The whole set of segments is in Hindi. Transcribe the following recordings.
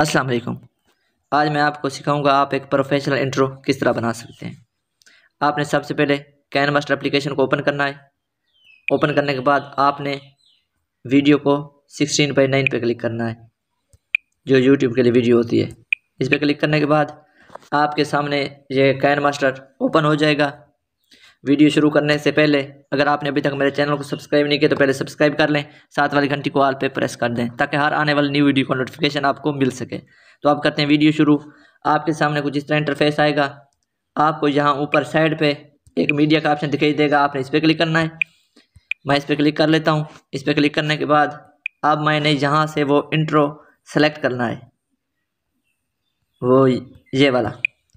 अस्सलाम वालेकुम आज मैं आपको सिखाऊंगा आप एक प्रोफेशनल इंट्रो किस तरह बना सकते हैं आपने सबसे पहले कैन मास्टर एप्लीकेशन को ओपन करना है ओपन करने के बाद आपने वीडियो को सिक्सटीन बाई नाइन पर क्लिक करना है जो यूट्यूब के लिए वीडियो होती है इस पर क्लिक करने के बाद आपके सामने ये कैन मास्टर ओपन हो जाएगा वीडियो शुरू करने से पहले अगर आपने अभी तक मेरे चैनल को सब्सक्राइब नहीं किया तो पहले सब्सक्राइब कर लें साथ वाली घंटी को आल पे प्रेस कर दें ताकि हर आने वाली न्यू वीडियो का नोटिफिकेशन आपको मिल सके तो आप करते हैं वीडियो शुरू आपके सामने कुछ इस तरह इंटरफेस आएगा आपको यहाँ ऊपर साइड पर एक मीडिया का ऑप्शन दिखाई देगा आपने इस पर क्लिक करना है मैं इस पर क्लिक कर लेता हूँ इस पर क्लिक करने के बाद अब मैंने यहाँ से वो इंट्रो सेलेक्ट करना है वो ये वाला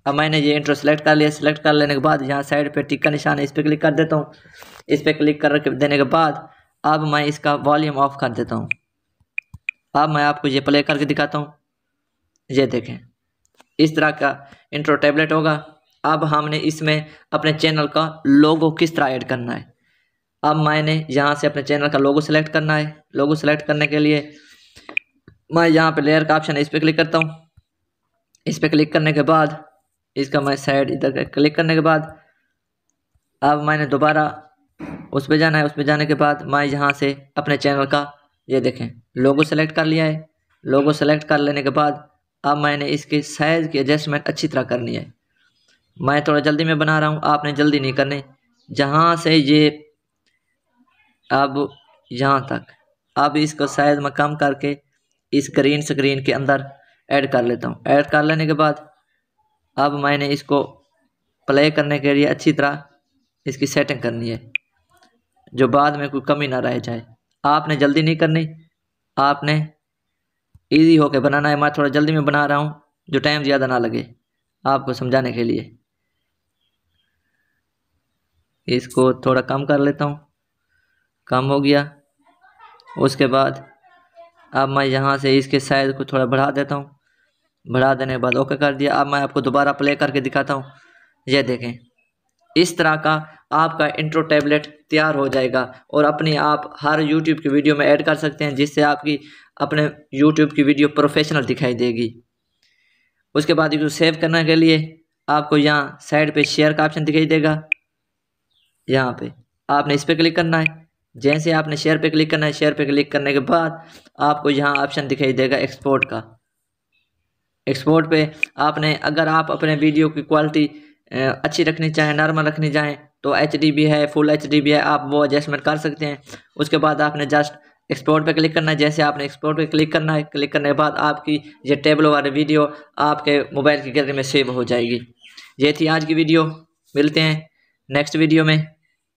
अब मैंने ये इंट्रो सेलेक्ट कर लिया सेलेक्ट कर लेने के बाद यहाँ साइड पे टिक का निशान है इस पर क्लिक कर देता हूँ इस पर क्लिक कर देने के बाद अब मैं इसका वॉल्यूम ऑफ कर देता हूँ अब मैं आपको ये प्ले करके दिखाता हूँ ये देखें इस तरह का इंट्रो टैबलेट होगा अब हमने इसमें अपने चैनल का लोगो किस तरह ऐड करना है अब मैंने यहाँ से अपने चैनल का लोगो सेलेक्ट करना है लोगो सेलेक्ट करने के लिए मैं यहाँ पे लेयर का ऑप्शन है इस पर क्लिक करता हूँ इस पर क्लिक करने के बाद इसका मैं साइड इधर क्लिक करने के बाद अब मैंने दोबारा उस पर जाना है उस पर जाने के बाद मैं यहाँ से अपने चैनल का ये देखें लोगो सेलेक्ट कर लिया है लोगो सेलेक्ट कर लेने के बाद अब मैंने इसके साइज़ की एडजस्टमेंट अच्छी तरह करनी है मैं थोड़ा जल्दी में बना रहा हूँ आपने जल्दी नहीं करनी जहाँ से ये अब यहाँ तक अब इसको साइज़ में कम करके इस ग्रीन स्क्रीन के अंदर ऐड कर लेता हूँ ऐड कर लेने के बाद अब मैंने इसको प्ले करने के लिए अच्छी तरह इसकी सेटिंग करनी है जो बाद में कोई कमी ना रह जाए आपने जल्दी नहीं करनी आपने इजी होकर बनाना है मैं थोड़ा जल्दी में बना रहा हूँ जो टाइम ज़्यादा ना लगे आपको समझाने के लिए इसको थोड़ा कम कर लेता हूँ कम हो गया उसके बाद अब मैं यहाँ से इसके साइज़ को थोड़ा बढ़ा देता हूँ बढ़ा देने के बाद ओके कर दिया अब मैं आपको दोबारा प्ले करके दिखाता हूँ ये देखें इस तरह का आपका इंट्रो टैबलेट तैयार हो जाएगा और अपनी आप हर यूट्यूब की वीडियो में ऐड कर सकते हैं जिससे आपकी अपने यूट्यूब की वीडियो प्रोफेशनल दिखाई देगी उसके बाद इसको सेव करने के लिए आपको यहाँ साइड पे शेयर का ऑप्शन दिखाई देगा यहाँ पे आपने इस पर क्लिक करना है जैसे आपने शेयर पे क्लिक करना है शेयर पे क्लिक करने के बाद आपको यहाँ ऑप्शन दिखाई देगा एक्सपोर्ट का एक्सपोर्ट पे आपने अगर आप अपने वीडियो की क्वालिटी अच्छी रखनी चाहें नॉर्मल रखनी चाहें तो एच भी है फुल एच भी है आप वो एडजस्टमेंट कर सकते हैं उसके बाद आपने जस्ट एक्सपोर्ट पे क्लिक करना है जैसे आपने एक्सपोर्ट पे क्लिक करना है क्लिक करने के बाद आपकी ये टेबल वाली वीडियो आपके मोबाइल की गैलरी में सेव हो जाएगी ये थी आज की वीडियो मिलते हैं नेक्स्ट वीडियो में